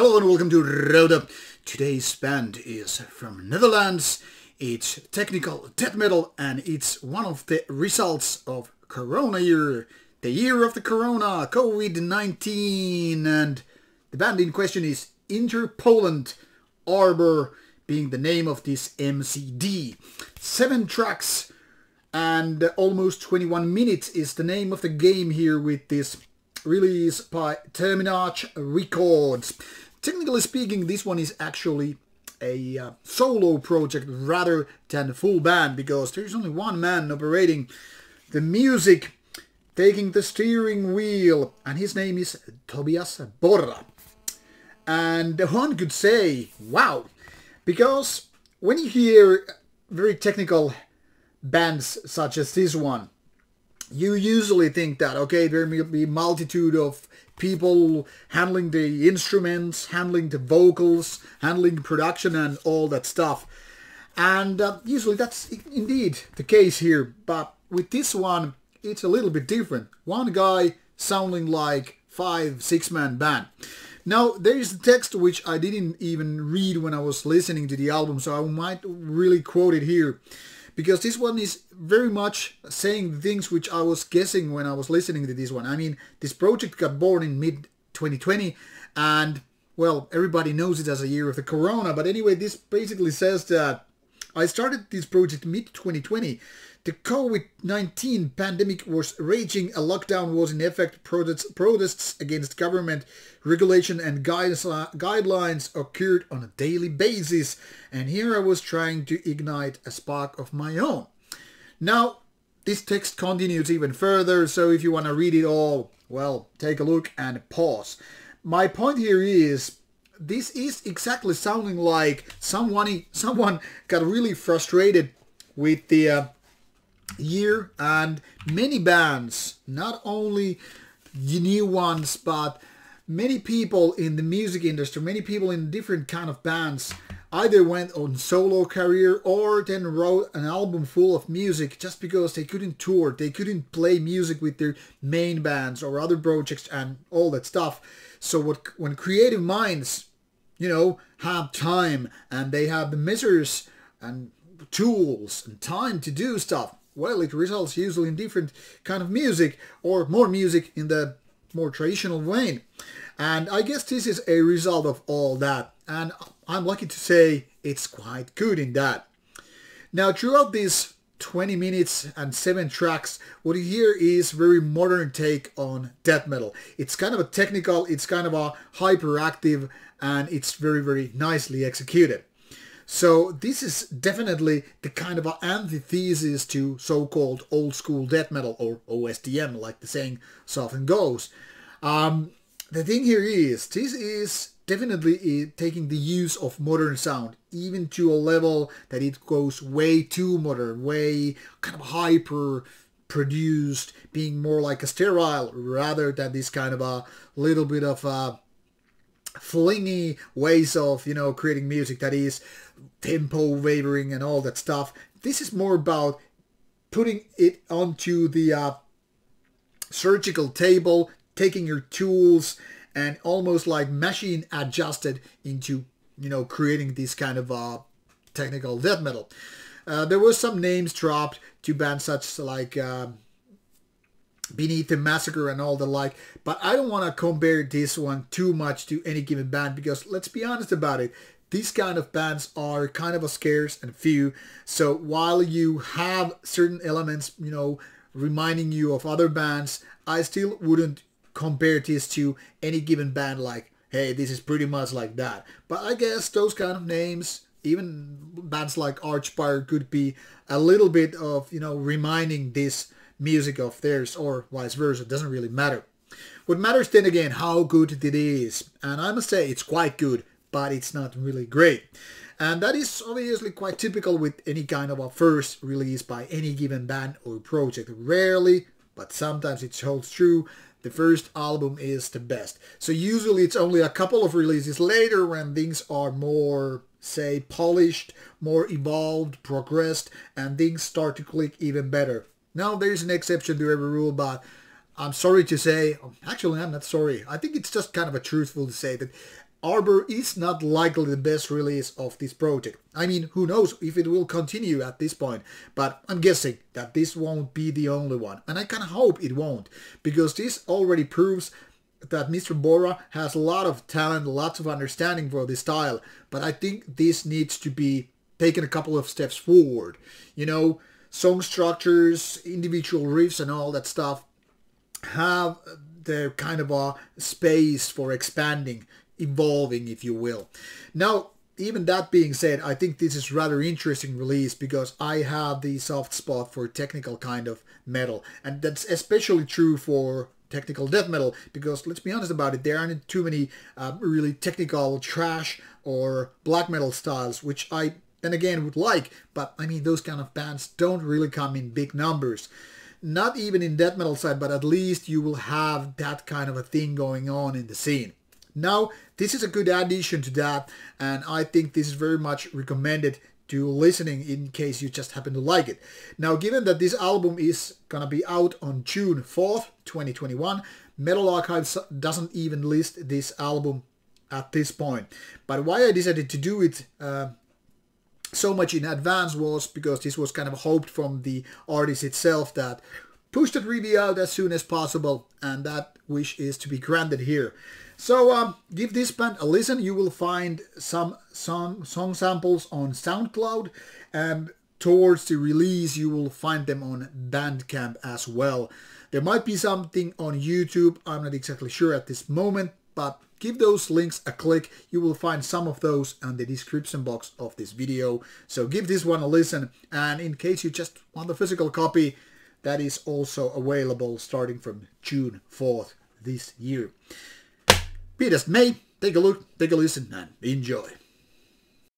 Hello and welcome to Roda. Today's band is from Netherlands. It's technical death metal and it's one of the results of Corona year. The year of the Corona, COVID-19 and the band in question is Interpoland Arbor being the name of this MCD. Seven tracks and almost 21 minutes is the name of the game here with this release by Terminarch Records. Technically speaking, this one is actually a uh, solo project rather than a full band because there's only one man operating the music, taking the steering wheel, and his name is Tobias Borra. And one could say, wow, because when you hear very technical bands such as this one, you usually think that, okay, there may be multitude of people handling the instruments, handling the vocals, handling production and all that stuff. And uh, usually that's indeed the case here, but with this one, it's a little bit different. One guy sounding like five, six-man band. Now, there is a text which I didn't even read when I was listening to the album, so I might really quote it here because this one is very much saying things which I was guessing when I was listening to this one. I mean, this project got born in mid 2020 and well, everybody knows it as a year of the corona, but anyway, this basically says that I started this project mid-2020. The COVID-19 pandemic was raging, a lockdown was in effect, protests, protests against government regulation and guidelines occurred on a daily basis, and here I was trying to ignite a spark of my own. Now, this text continues even further, so if you want to read it all, well, take a look and pause. My point here is this is exactly sounding like someone someone got really frustrated with the uh, year and many bands, not only the new ones, but many people in the music industry, many people in different kind of bands either went on solo career or then wrote an album full of music just because they couldn't tour, they couldn't play music with their main bands or other projects and all that stuff. So what when creative minds you know, have time and they have the measures and tools and time to do stuff. Well, it results usually in different kind of music or more music in the more traditional vein. And I guess this is a result of all that. And I'm lucky to say it's quite good in that. Now, throughout this 20 minutes and 7 tracks, what you hear is very modern take on death metal. It's kind of a technical, it's kind of a hyperactive, and it's very, very nicely executed. So this is definitely the kind of an antithesis to so-called old school death metal or OSDM, like the saying so often goes. Um, the thing here is, this is definitely eh, taking the use of modern sound even to a level that it goes way too modern, way kind of hyper produced, being more like a sterile rather than this kind of a little bit of a flingy ways of, you know, creating music that is tempo wavering and all that stuff. This is more about putting it onto the uh, surgical table, taking your tools and almost like machine adjusted into you know, creating these kind of uh, technical death metal. Uh, there were some names dropped to bands such like uh, Beneath the Massacre and all the like, but I don't want to compare this one too much to any given band because let's be honest about it. These kind of bands are kind of scarce and few. So while you have certain elements, you know, reminding you of other bands, I still wouldn't compare this to any given band like hey, this is pretty much like that. But I guess those kind of names, even bands like Archpire could be a little bit of, you know, reminding this music of theirs or vice versa. It doesn't really matter. What matters then again, how good it is. And I must say it's quite good, but it's not really great. And that is obviously quite typical with any kind of a first release by any given band or project. Rarely, but sometimes it holds true the first album is the best. So usually it's only a couple of releases later when things are more, say, polished, more evolved, progressed, and things start to click even better. Now there is an exception to every rule, but I'm sorry to say, actually I'm not sorry. I think it's just kind of a truthful to say that Arbor is not likely the best release of this project. I mean, who knows if it will continue at this point, but I'm guessing that this won't be the only one. And I kinda hope it won't, because this already proves that Mr. Bora has a lot of talent, lots of understanding for this style, but I think this needs to be taken a couple of steps forward. You know, song structures, individual riffs and all that stuff have the kind of a space for expanding evolving, if you will. Now, even that being said, I think this is rather interesting release because I have the soft spot for technical kind of metal. And that's especially true for technical death metal because let's be honest about it, there aren't too many uh, really technical trash or black metal styles, which I then again would like, but I mean those kind of bands don't really come in big numbers. Not even in death metal side, but at least you will have that kind of a thing going on in the scene. Now, this is a good addition to that, and I think this is very much recommended to listening in case you just happen to like it. Now, given that this album is gonna be out on June 4th, 2021, Metal Archives doesn't even list this album at this point. But why I decided to do it uh, so much in advance was because this was kind of hoped from the artist itself that push that review out as soon as possible, and that wish is to be granted here. So um, give this band a listen. You will find some song, song samples on SoundCloud. and towards the release, you will find them on Bandcamp as well. There might be something on YouTube. I'm not exactly sure at this moment, but give those links a click. You will find some of those on the description box of this video. So give this one a listen. And in case you just want the physical copy, that is also available starting from June 4th this year. Be just me. Take a look, take a listen, and enjoy.